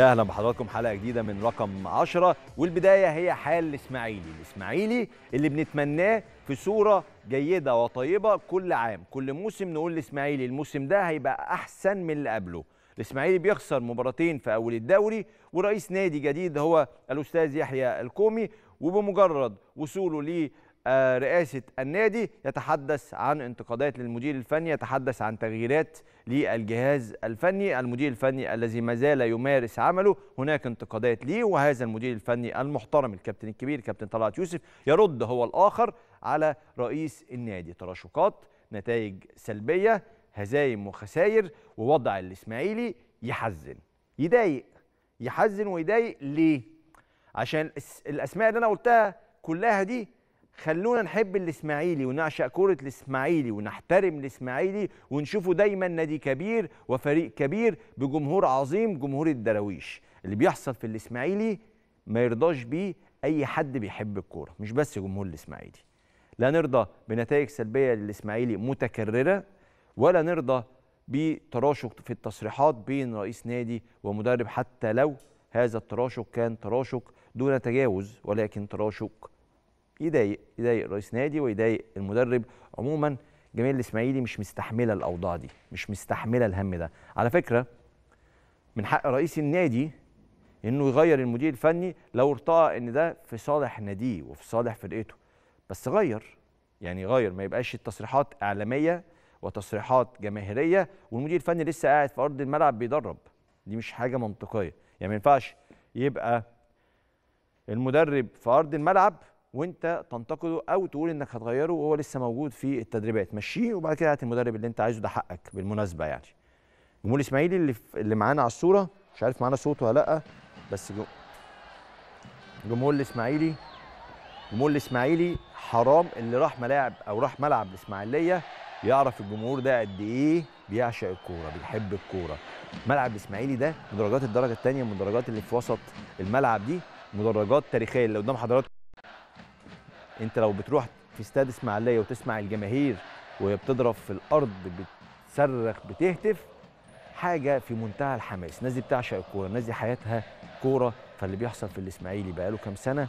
اهلا بحضراتكم حلقه جديده من رقم 10 والبدايه هي حال الاسماعيلي الاسماعيلي اللي بنتمناه في صوره جيده وطيبه كل عام كل موسم نقول الاسماعيلي الموسم ده هيبقى احسن من اللي قبله الاسماعيلي بيخسر مباراتين في اول الدوري ورئيس نادي جديد هو الاستاذ يحيى الكومي وبمجرد وصوله آه، رئاسه النادي يتحدث عن انتقادات للمدير الفني يتحدث عن تغييرات للجهاز الفني المدير الفني الذي ما زال يمارس عمله هناك انتقادات ليه وهذا المدير الفني المحترم الكابتن الكبير كابتن طلعت يوسف يرد هو الاخر على رئيس النادي تراشقات نتائج سلبيه هزايم وخسائر ووضع الاسماعيلي يحزن يضايق يحزن ويضايق ليه عشان الاسماء اللي انا قلتها كلها دي خلونا نحب الاسماعيلي ونعشق كره الاسماعيلي ونحترم الاسماعيلي ونشوفه دايما نادي كبير وفريق كبير بجمهور عظيم جمهور الدراويش اللي بيحصل في الاسماعيلي ما يرضاش بيه اي حد بيحب الكوره مش بس جمهور الاسماعيلي لا نرضى بنتائج سلبيه للاسماعيلي متكرره ولا نرضى بتراشق في التصريحات بين رئيس نادي ومدرب حتى لو هذا التراشق كان تراشق دون تجاوز ولكن تراشق يضايق يضايق رئيس نادي ويضايق المدرب عموما جماهير الاسماعيلي مش مستحمله الاوضاع دي مش مستحمله الهم ده على فكره من حق رئيس النادي انه يغير المدير الفني لو ارتأى ان ده في صالح ناديه وفي صالح فرقته بس غير يعني غير ما يبقاش التصريحات اعلاميه وتصريحات جماهيريه والمدير الفني لسه قاعد في ارض الملعب بيدرب دي مش حاجه منطقيه يعني ما ينفعش يبقى المدرب في ارض الملعب وانت تنتقده او تقول انك هتغيره وهو لسه موجود في التدريبات مشيه وبعد كده هات المدرب اللي انت عايزه ده حقك بالمناسبه يعني جمهور الاسماعيلي اللي اللي معانا على الصوره مش عارف معانا صوته ولا لا بس جمهور الاسماعيلي جمهور الاسماعيلي حرام اللي راح ملاعب او راح ملعب الاسماعيليه يعرف الجمهور ده قد ايه بيعشق الكوره بيحب الكوره ملعب الاسماعيلي ده مدرجات الدرجه الثانيه المدرجات اللي في وسط الملعب دي مدرجات تاريخيه اللي قدام حضراتكم انت لو بتروح في استاد اسماعيليه وتسمع الجماهير وهي بتضرب في الارض بتصرخ بتهتف حاجه في منتهى الحماس الناس دي بتعشق الكوره الناس دي حياتها كوره فاللي بيحصل في الاسماعيلي بقاله كام سنه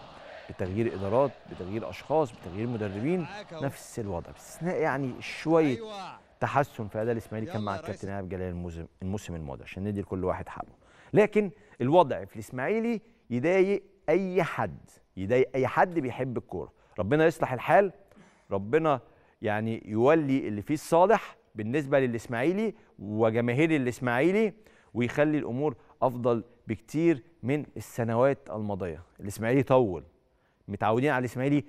بتغيير ادارات بتغيير اشخاص بتغيير مدربين نفس الوضع باستثناء يعني شويه تحسن في اداء الاسماعيلي كان مع الكابتن ايهاب جلال الموسم الماضي عشان ندي لكل واحد حقه لكن الوضع في الاسماعيلي يضايق اي حد يضايق اي حد بيحب الكوره ربنا يصلح الحال ربنا يعني يولي اللي فيه الصالح بالنسبه للاسماعيلي وجماهير الاسماعيلي ويخلي الامور افضل بكتير من السنوات الماضيه الاسماعيلي طول متعودين على الاسماعيلي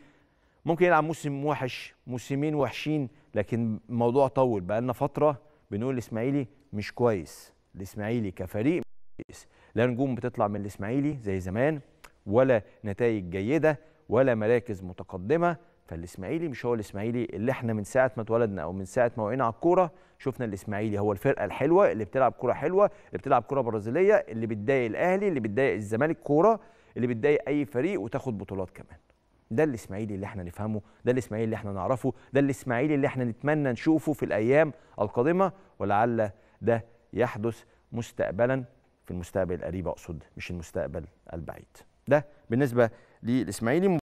ممكن يلعب موسم وحش موسمين وحشين لكن الموضوع طول بقى لنا فتره بنقول الاسماعيلي مش كويس الاسماعيلي كفريق مش كويس لا نجوم بتطلع من الاسماعيلي زي زمان ولا نتائج جيده ولا مراكز متقدمه فالاسماعيلي مش هو الاسماعيلي اللي احنا من ساعه ما اتولدنا او من ساعه ما وقعنا على الكوره شفنا الاسماعيلي هو الفرقه الحلوه اللي بتلعب كوره حلوه اللي بتلعب كوره برازيليه اللي بتضايق الاهلي اللي بتضايق الزمالك كوره اللي بتضايق اي فريق وتاخد بطولات كمان ده الاسماعيلي اللي احنا نفهمه ده الاسماعيلي اللي احنا نعرفه ده الاسماعيلي اللي احنا نتمنى نشوفه في الايام القادمه ولعل ده يحدث مستقبلا في المستقبل القريب اقصد مش المستقبل البعيد ده بالنسبه للاسماعيلي